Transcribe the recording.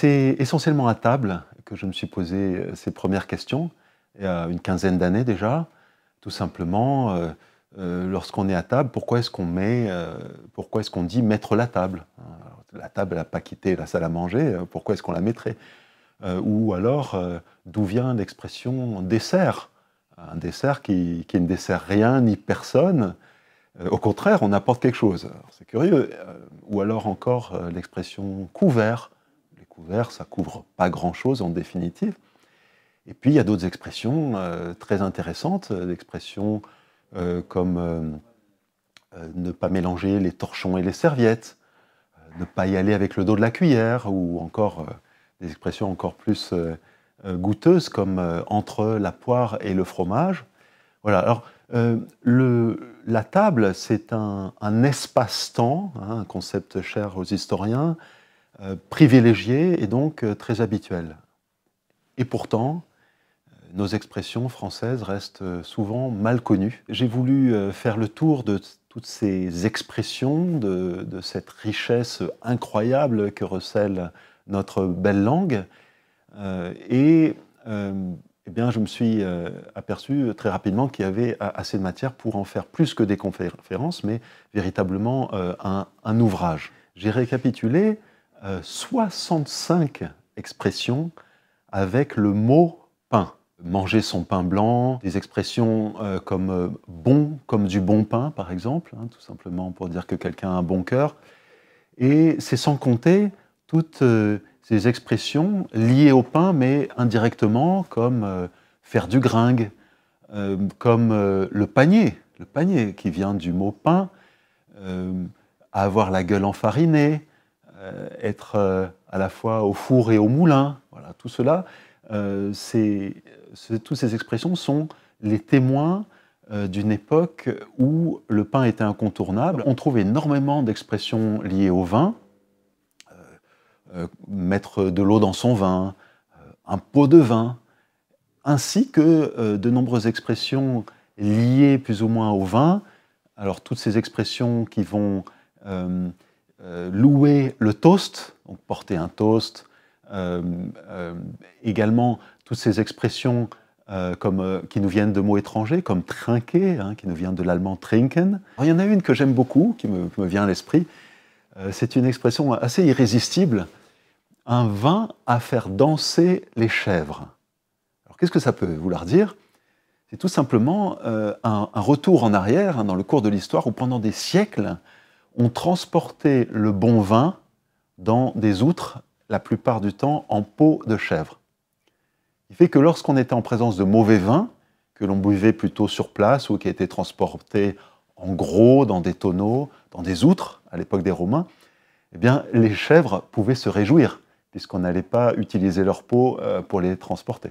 C'est essentiellement à table que je me suis posé euh, ces premières questions, il y a une quinzaine d'années déjà. Tout simplement, euh, euh, lorsqu'on est à table, pourquoi est-ce qu'on met, pourquoi est-ce qu'on dit mettre la table La table n'a pas quitté la salle à manger, pourquoi est-ce qu'on la mettrait Ou alors, d'où vient l'expression dessert Un dessert qui, qui, ne dessert rien ni personne, au contraire, on apporte quelque chose. C'est curieux. Ou alors encore l'expression couvert ça couvre pas grand-chose en définitive. Et puis il y a d'autres expressions euh, très intéressantes, euh, d'expressions euh, comme ne pas mélanger les torchons et les serviettes, ne pas y aller avec le dos de la cuillère, ou encore des expressions encore plus goûteuses comme entre la poire et le fromage. Voilà. Alors la table, c'est un, espace-temps, hein, un concept cher aux historiens, euh, privilégié et donc euh, très habituel. Et pourtant, euh, nos expressions françaises restent souvent mal connues. J'ai voulu faire le tour de toutes ces expressions, de, cette richesse incroyable que recèle notre belle langue. et eh bien, je me suis aperçu très rapidement qu'il y avait assez de matière pour en faire plus que des conférences, mais véritablement un, ouvrage. J'ai récapitulé 65 euh, expressions avec le mot pain. Manger son pain blanc, des expressions euh, comme euh, bon, comme du bon pain par exemple, hein, tout simplement pour dire que quelqu'un a un bon cœur. Et c'est sans compter toutes ces expressions liées au pain mais indirectement comme faire du gringue, comme le panier, le panier qui vient du mot pain, avoir la gueule enfarinée, euh, être euh, à la fois au four et au moulin, voilà, tout cela, euh, toutes ces expressions sont les témoins d'une époque où le pain était incontournable. On trouve énormément d'expressions liées au vin, mettre de l'eau dans son vin, un pot de vin, ainsi que de nombreuses expressions liées plus ou moins au vin. Alors toutes ces expressions qui vont euh, louer le toast, donc porter un toast, euh, euh, également toutes ces expressions qui nous viennent de mots étrangers, comme trinquer, hein, qui nous vient de l'allemand trinken. il y en a une que j'aime beaucoup, qui me, vient à l'esprit. c'est une expression assez irrésistible. Un vin à faire danser les chèvres. Alors qu'est-ce que ça peut vouloir dire C'est tout simplement un, retour en arrière hein, dans le cours de l'histoire où pendant des siècles, on transportait le bon vin dans des outres, la plupart du temps en peau de chèvre. Il fait que lorsqu'on était en présence de mauvais vins, que l'on buvait plutôt sur place ou qui étaient transportés en gros dans des tonneaux, dans des outres, à l'époque des Romains, eh bien, les chèvres pouvaient se réjouir, puisqu'on n'allait pas utiliser leur peau euh, pour les transporter.